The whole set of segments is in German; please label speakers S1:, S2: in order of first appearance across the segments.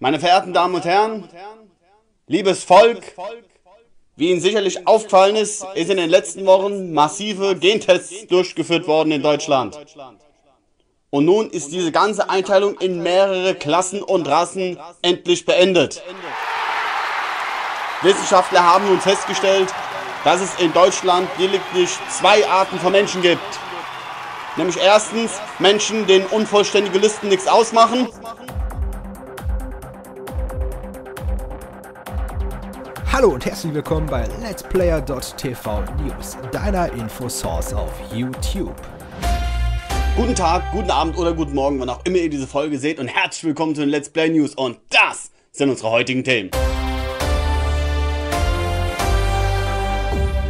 S1: Meine verehrten Damen und Herren, liebes Volk, wie Ihnen sicherlich aufgefallen ist, ist in den letzten Wochen massive Gentests durchgeführt worden in Deutschland. Und nun ist diese ganze Einteilung in mehrere Klassen und Rassen endlich beendet. Wissenschaftler haben nun festgestellt, dass es in Deutschland lediglich zwei Arten von Menschen gibt. Nämlich erstens Menschen, denen unvollständige Listen nichts ausmachen Hallo und herzlich willkommen bei Let's Player.tv News, deiner Infosource auf YouTube. Guten Tag, guten Abend oder guten Morgen, wann auch immer ihr diese Folge seht und herzlich willkommen zu den Let's Play News und das sind unsere heutigen Themen.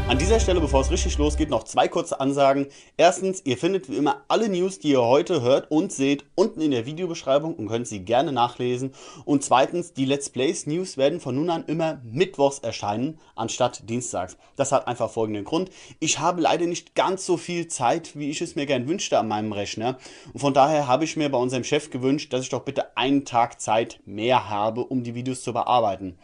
S1: An dieser Stelle, bevor es richtig losgeht, noch zwei kurze Ansagen. Erstens, ihr findet wie immer alle News, die ihr heute hört und seht, unten in der Videobeschreibung und könnt sie gerne nachlesen. Und zweitens, die Let's Plays News werden von nun an immer mittwochs erscheinen, anstatt dienstags. Das hat einfach folgenden Grund. Ich habe leider nicht ganz so viel Zeit, wie ich es mir gern wünschte an meinem Rechner. Und von daher habe ich mir bei unserem Chef gewünscht, dass ich doch bitte einen Tag Zeit mehr habe, um die Videos zu bearbeiten.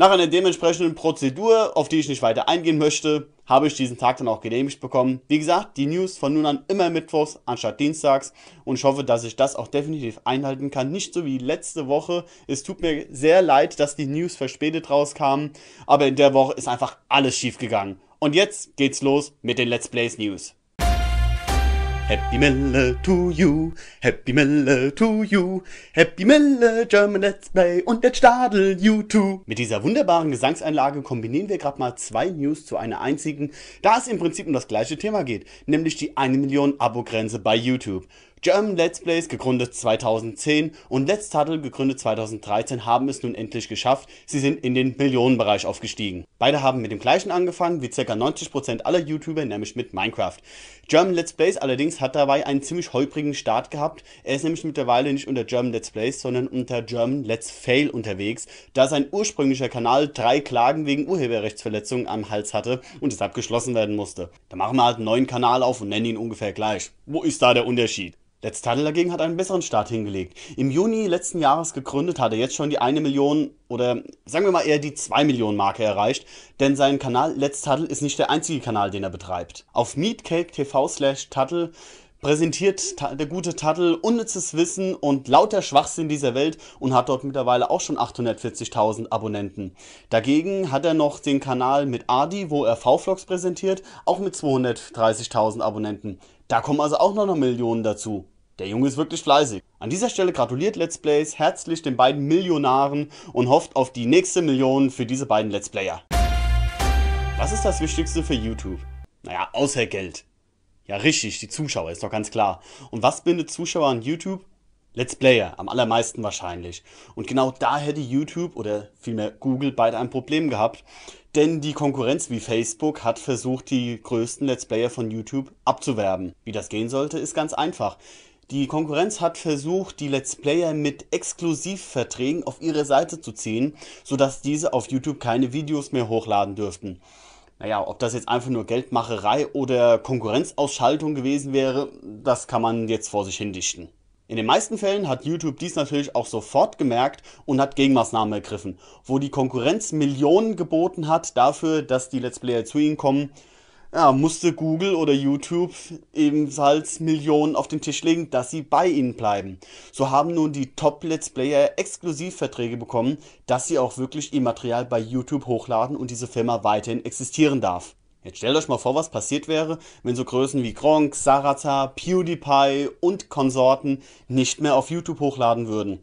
S1: Nach einer dementsprechenden Prozedur, auf die ich nicht weiter eingehen möchte, habe ich diesen Tag dann auch genehmigt bekommen. Wie gesagt, die News von nun an immer mittwochs anstatt dienstags und ich hoffe, dass ich das auch definitiv einhalten kann. Nicht so wie letzte Woche. Es tut mir sehr leid, dass die News verspätet rauskamen, aber in der Woche ist einfach alles schief gegangen. Und jetzt geht's los mit den Let's Plays News. Happy Miller to you, Happy Miller to you, Happy Miller German Let's Play und der Stadel you too. Mit dieser wunderbaren Gesangseinlage kombinieren wir gerade mal zwei News zu einer einzigen, da es im Prinzip um das gleiche Thema geht, nämlich die 1 Million Abo-Grenze bei YouTube. German Let's Plays, gegründet 2010 und Let's Tuttle, gegründet 2013, haben es nun endlich geschafft. Sie sind in den Millionenbereich aufgestiegen. Beide haben mit dem gleichen angefangen wie ca. 90% aller YouTuber, nämlich mit Minecraft. German Let's Plays allerdings hat dabei einen ziemlich holprigen Start gehabt. Er ist nämlich mittlerweile nicht unter German Let's Plays, sondern unter German Let's Fail unterwegs, da sein ursprünglicher Kanal drei Klagen wegen Urheberrechtsverletzungen am Hals hatte und deshalb geschlossen werden musste. Da machen wir halt einen neuen Kanal auf und nennen ihn ungefähr gleich. Wo ist da der Unterschied? Let's Tuttle dagegen hat einen besseren Start hingelegt. Im Juni letzten Jahres gegründet hat er jetzt schon die eine Million oder sagen wir mal eher die 2 Millionen Marke erreicht, denn sein Kanal Let's Tuttle ist nicht der einzige Kanal, den er betreibt. Auf meatcake.tv slash Tuttle präsentiert der gute Tuttle unnützes Wissen und lauter Schwachsinn dieser Welt und hat dort mittlerweile auch schon 840.000 Abonnenten. Dagegen hat er noch den Kanal mit Adi, wo er V-Vlogs präsentiert, auch mit 230.000 Abonnenten. Da kommen also auch noch, eine Millionen dazu. Der Junge ist wirklich fleißig. An dieser Stelle gratuliert Let's Plays herzlich den beiden Millionaren und hofft auf die nächste Million für diese beiden Let's Player. Was ist das Wichtigste für YouTube? Naja, außer Geld. Ja, richtig, die Zuschauer, ist doch ganz klar. Und was bindet Zuschauer an YouTube? Let's Player, am allermeisten wahrscheinlich. Und genau da hätte YouTube oder vielmehr Google beide ein Problem gehabt, denn die Konkurrenz wie Facebook hat versucht, die größten Let's Player von YouTube abzuwerben. Wie das gehen sollte, ist ganz einfach. Die Konkurrenz hat versucht, die Let's Player mit Exklusivverträgen auf ihre Seite zu ziehen, sodass diese auf YouTube keine Videos mehr hochladen dürften. Naja, ob das jetzt einfach nur Geldmacherei oder Konkurrenzausschaltung gewesen wäre, das kann man jetzt vor sich hin dichten. In den meisten Fällen hat YouTube dies natürlich auch sofort gemerkt und hat Gegenmaßnahmen ergriffen. Wo die Konkurrenz Millionen geboten hat dafür, dass die Let's Player zu ihnen kommen, ja, musste Google oder YouTube ebenfalls Millionen auf den Tisch legen, dass sie bei ihnen bleiben. So haben nun die Top-Let's Player Exklusivverträge bekommen, dass sie auch wirklich ihr Material bei YouTube hochladen und diese Firma weiterhin existieren darf. Jetzt stellt euch mal vor, was passiert wäre, wenn so Größen wie Gronk, Sarata, PewDiePie und Konsorten nicht mehr auf YouTube hochladen würden.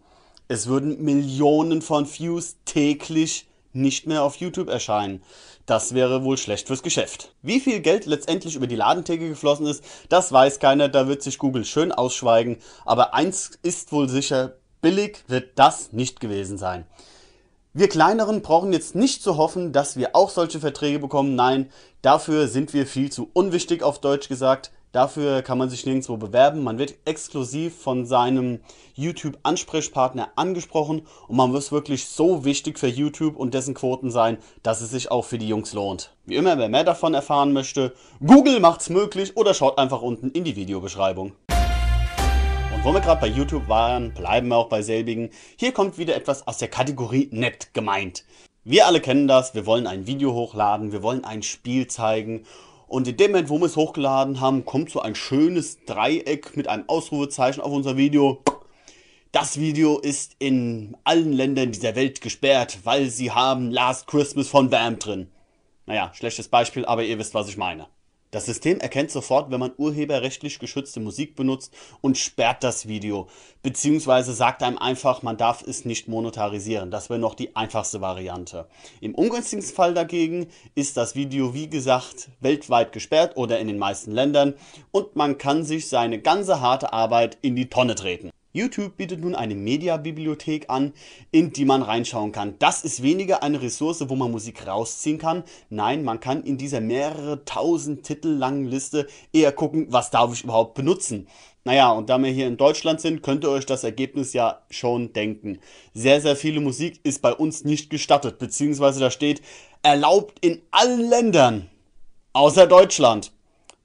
S1: Es würden Millionen von Views täglich nicht mehr auf YouTube erscheinen. Das wäre wohl schlecht fürs Geschäft. Wie viel Geld letztendlich über die Ladentheke geflossen ist, das weiß keiner, da wird sich Google schön ausschweigen, aber eins ist wohl sicher, billig wird das nicht gewesen sein. Wir kleineren brauchen jetzt nicht zu hoffen, dass wir auch solche Verträge bekommen. Nein, dafür sind wir viel zu unwichtig auf Deutsch gesagt. Dafür kann man sich nirgendwo bewerben. Man wird exklusiv von seinem YouTube-Ansprechpartner angesprochen und man muss wirklich so wichtig für YouTube und dessen Quoten sein, dass es sich auch für die Jungs lohnt. Wie immer, wer mehr davon erfahren möchte, Google macht's möglich oder schaut einfach unten in die Videobeschreibung. Und wo wir gerade bei YouTube waren, bleiben wir auch bei selbigen. Hier kommt wieder etwas aus der Kategorie nett gemeint. Wir alle kennen das, wir wollen ein Video hochladen, wir wollen ein Spiel zeigen und in dem Moment, wo wir es hochgeladen haben, kommt so ein schönes Dreieck mit einem Ausrufezeichen auf unser Video. Das Video ist in allen Ländern dieser Welt gesperrt, weil sie haben Last Christmas von Bam drin. Naja, schlechtes Beispiel, aber ihr wisst, was ich meine. Das System erkennt sofort, wenn man urheberrechtlich geschützte Musik benutzt und sperrt das Video, beziehungsweise sagt einem einfach, man darf es nicht monetarisieren. Das wäre noch die einfachste Variante. Im ungünstigsten Fall dagegen ist das Video, wie gesagt, weltweit gesperrt oder in den meisten Ländern und man kann sich seine ganze harte Arbeit in die Tonne treten. YouTube bietet nun eine Mediabibliothek an, in die man reinschauen kann. Das ist weniger eine Ressource, wo man Musik rausziehen kann. Nein, man kann in dieser mehrere tausend Titel langen Liste eher gucken, was darf ich überhaupt benutzen. Naja, und da wir hier in Deutschland sind, könnt ihr euch das Ergebnis ja schon denken. Sehr, sehr viele Musik ist bei uns nicht gestattet, beziehungsweise da steht erlaubt in allen Ländern, außer Deutschland.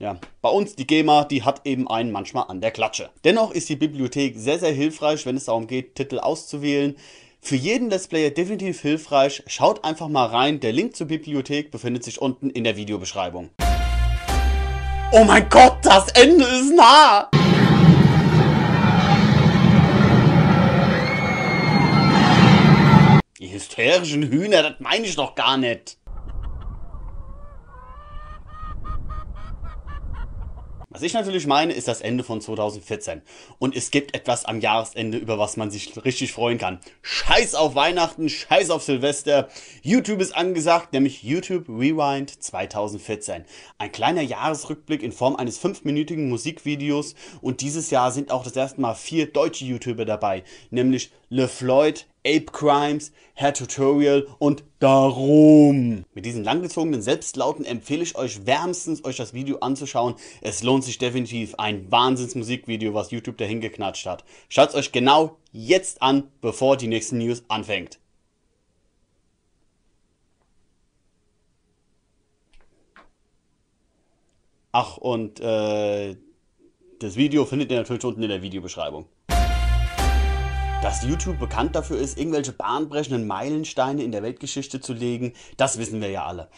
S1: Ja, bei uns die GEMA, die hat eben einen manchmal an der Klatsche. Dennoch ist die Bibliothek sehr, sehr hilfreich, wenn es darum geht, Titel auszuwählen. Für jeden Let's Player definitiv hilfreich. Schaut einfach mal rein. Der Link zur Bibliothek befindet sich unten in der Videobeschreibung. Oh mein Gott, das Ende ist nah! Die hysterischen Hühner, das meine ich doch gar nicht. Was ich natürlich meine, ist das Ende von 2014. Und es gibt etwas am Jahresende, über was man sich richtig freuen kann. Scheiß auf Weihnachten, scheiß auf Silvester. YouTube ist angesagt, nämlich YouTube Rewind 2014. Ein kleiner Jahresrückblick in Form eines fünfminütigen Musikvideos. Und dieses Jahr sind auch das erste Mal vier deutsche YouTuber dabei, nämlich Le Floyd, Ape Crimes, Herr Tutorial und Darum. Mit diesen langgezogenen Selbstlauten empfehle ich euch wärmstens, euch das Video anzuschauen. Es lohnt sich definitiv. Ein Wahnsinnsmusikvideo, was YouTube dahin geknatscht hat. Schaut es euch genau jetzt an, bevor die nächsten News anfängt. Ach, und äh, das Video findet ihr natürlich unten in der Videobeschreibung. Dass YouTube bekannt dafür ist, irgendwelche bahnbrechenden Meilensteine in der Weltgeschichte zu legen, das wissen wir ja alle.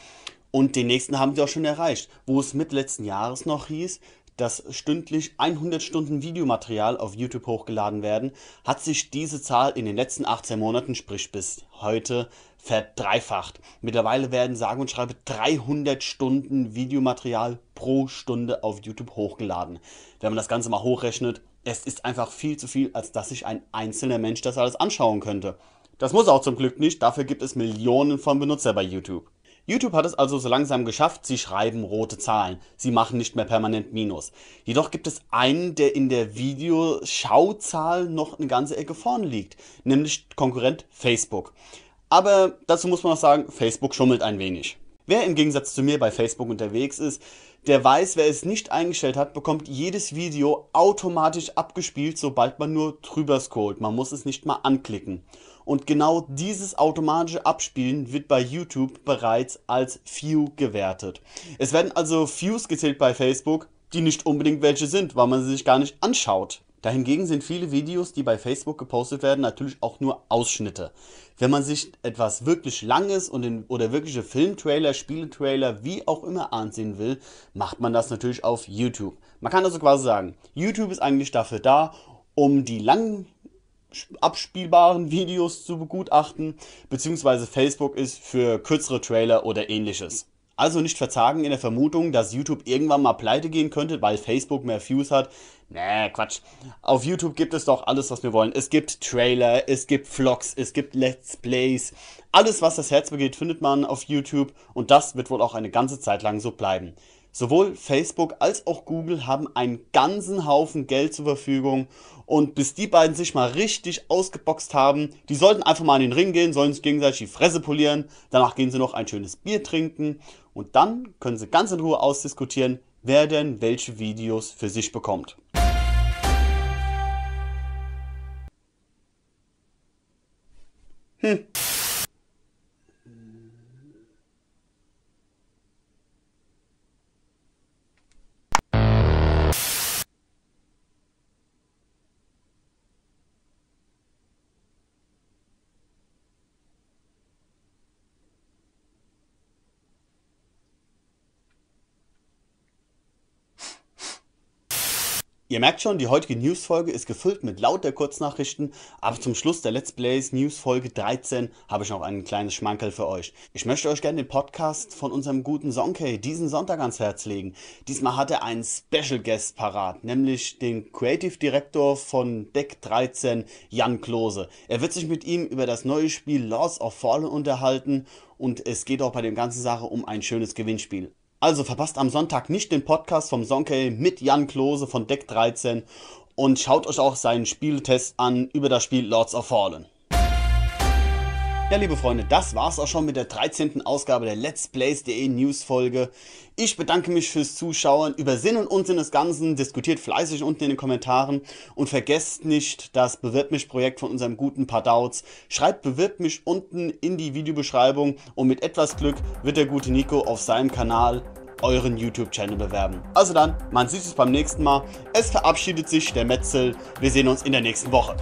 S1: Und den nächsten haben sie auch schon erreicht, wo es mit letzten Jahres noch hieß, dass stündlich 100 Stunden Videomaterial auf YouTube hochgeladen werden, hat sich diese Zahl in den letzten 18 Monaten, sprich bis heute, verdreifacht. Mittlerweile werden sage und schreibe 300 Stunden Videomaterial pro Stunde auf YouTube hochgeladen. Wenn man das Ganze mal hochrechnet, es ist einfach viel zu viel, als dass sich ein einzelner Mensch das alles anschauen könnte. Das muss auch zum Glück nicht, dafür gibt es Millionen von Benutzer bei YouTube. YouTube hat es also so langsam geschafft, sie schreiben rote Zahlen, sie machen nicht mehr permanent Minus. Jedoch gibt es einen, der in der Videoschauzahl noch eine ganze Ecke vorne liegt, nämlich Konkurrent Facebook. Aber dazu muss man auch sagen, Facebook schummelt ein wenig. Wer im Gegensatz zu mir bei Facebook unterwegs ist, der weiß, wer es nicht eingestellt hat, bekommt jedes Video automatisch abgespielt, sobald man nur drüber scrollt. Man muss es nicht mal anklicken. Und genau dieses automatische Abspielen wird bei YouTube bereits als View gewertet. Es werden also Views gezählt bei Facebook, die nicht unbedingt welche sind, weil man sie sich gar nicht anschaut. Dahingegen sind viele Videos, die bei Facebook gepostet werden, natürlich auch nur Ausschnitte. Wenn man sich etwas wirklich Langes und in, oder wirkliche Filmtrailer, Spieletrailer, wie auch immer ansehen will, macht man das natürlich auf YouTube. Man kann also quasi sagen, YouTube ist eigentlich dafür da, um die langen abspielbaren Videos zu begutachten, beziehungsweise Facebook ist für kürzere Trailer oder ähnliches. Also nicht verzagen in der Vermutung, dass YouTube irgendwann mal pleite gehen könnte, weil Facebook mehr Views hat. Nee, Quatsch. Auf YouTube gibt es doch alles, was wir wollen. Es gibt Trailer, es gibt Vlogs, es gibt Let's Plays. Alles, was das Herz begeht, findet man auf YouTube und das wird wohl auch eine ganze Zeit lang so bleiben. Sowohl Facebook als auch Google haben einen ganzen Haufen Geld zur Verfügung und bis die beiden sich mal richtig ausgeboxt haben, die sollten einfach mal in den Ring gehen, sollen sich gegenseitig die Fresse polieren, danach gehen sie noch ein schönes Bier trinken und dann können sie ganz in Ruhe ausdiskutieren, wer denn welche Videos für sich bekommt. Hm. Ihr merkt schon, die heutige Newsfolge ist gefüllt mit lauter Kurznachrichten, aber zum Schluss der Let's Plays Newsfolge 13 habe ich noch einen kleinen Schmankerl für euch. Ich möchte euch gerne den Podcast von unserem guten Sonkey diesen Sonntag ans Herz legen. Diesmal hat er einen Special Guest parat, nämlich den Creative Director von Deck 13, Jan Klose. Er wird sich mit ihm über das neue Spiel Laws of Fallen unterhalten und es geht auch bei dem ganzen Sache um ein schönes Gewinnspiel. Also verpasst am Sonntag nicht den Podcast vom Sonke mit Jan Klose von Deck 13 und schaut euch auch seinen Spieltest an über das Spiel Lords of Fallen. Ja, liebe Freunde, das war's auch schon mit der 13. Ausgabe der Let's Plays.de News-Folge. Ich bedanke mich fürs Zuschauen. Über Sinn und Unsinn des Ganzen diskutiert fleißig unten in den Kommentaren und vergesst nicht das Bewirb mich Projekt von unserem guten Padauts. Schreibt Bewirb mich unten in die Videobeschreibung und mit etwas Glück wird der gute Nico auf seinem Kanal euren YouTube-Channel bewerben. Also dann, man sieht es beim nächsten Mal. Es verabschiedet sich der Metzel. Wir sehen uns in der nächsten Woche.